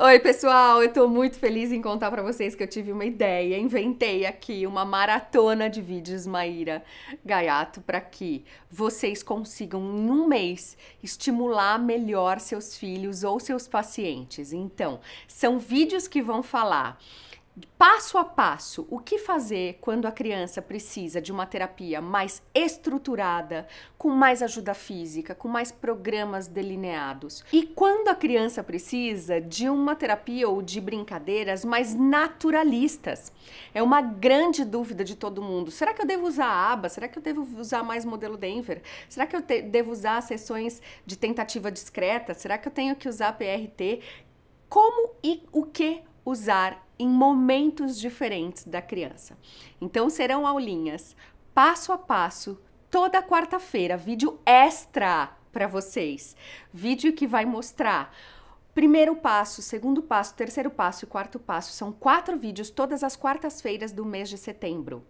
Oi, pessoal! Eu tô muito feliz em contar para vocês que eu tive uma ideia, inventei aqui uma maratona de vídeos Maíra Gaiato para que vocês consigam em um mês estimular melhor seus filhos ou seus pacientes. Então, são vídeos que vão falar passo a passo, o que fazer quando a criança precisa de uma terapia mais estruturada, com mais ajuda física, com mais programas delineados. E quando a criança precisa de uma terapia ou de brincadeiras mais naturalistas. É uma grande dúvida de todo mundo. Será que eu devo usar a aba? Será que eu devo usar mais modelo Denver? Será que eu devo usar sessões de tentativa discreta? Será que eu tenho que usar PRT? Como e o que usar em momentos diferentes da criança. Então serão aulinhas passo a passo toda quarta-feira, vídeo extra para vocês. Vídeo que vai mostrar Primeiro passo, segundo passo, terceiro passo e quarto passo são quatro vídeos todas as quartas-feiras do mês de setembro.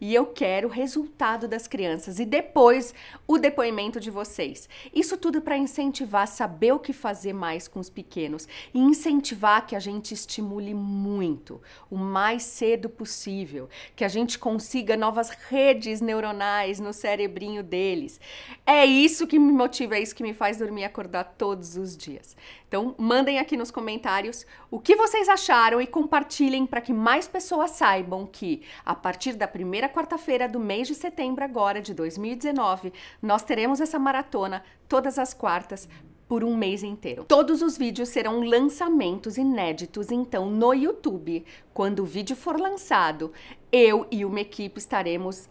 E eu quero o resultado das crianças e depois o depoimento de vocês. Isso tudo para incentivar, saber o que fazer mais com os pequenos e incentivar que a gente estimule muito, o mais cedo possível, que a gente consiga novas redes neuronais no cerebrinho deles. É isso que me motiva, é isso que me faz dormir e acordar todos os dias. Então, Mandem aqui nos comentários o que vocês acharam e compartilhem para que mais pessoas saibam que, a partir da primeira quarta-feira do mês de setembro agora de 2019, nós teremos essa maratona todas as quartas por um mês inteiro. Todos os vídeos serão lançamentos inéditos, então no YouTube, quando o vídeo for lançado, eu e uma equipe estaremos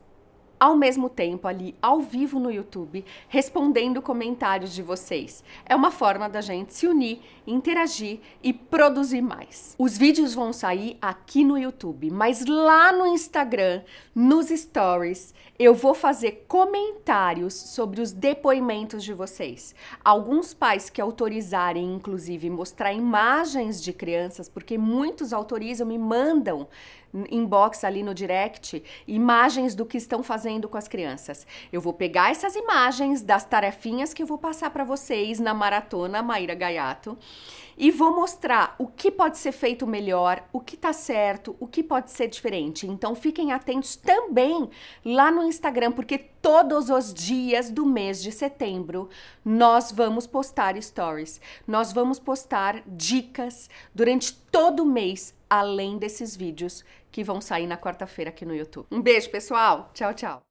ao mesmo tempo ali ao vivo no YouTube, respondendo comentários de vocês. É uma forma da gente se unir, interagir e produzir mais. Os vídeos vão sair aqui no YouTube, mas lá no Instagram, nos stories, eu vou fazer comentários sobre os depoimentos de vocês. Alguns pais que autorizarem, inclusive, mostrar imagens de crianças, porque muitos autorizam e mandam inbox ali no direct imagens do que estão fazendo fazendo com as crianças. Eu vou pegar essas imagens das tarefinhas que eu vou passar para vocês na maratona Maíra Gaiato e vou mostrar o que pode ser feito melhor, o que tá certo, o que pode ser diferente. Então fiquem atentos também lá no Instagram, porque todos os dias do mês de setembro nós vamos postar stories, nós vamos postar dicas durante todo o mês além desses vídeos que vão sair na quarta-feira aqui no YouTube. Um beijo, pessoal. Tchau, tchau.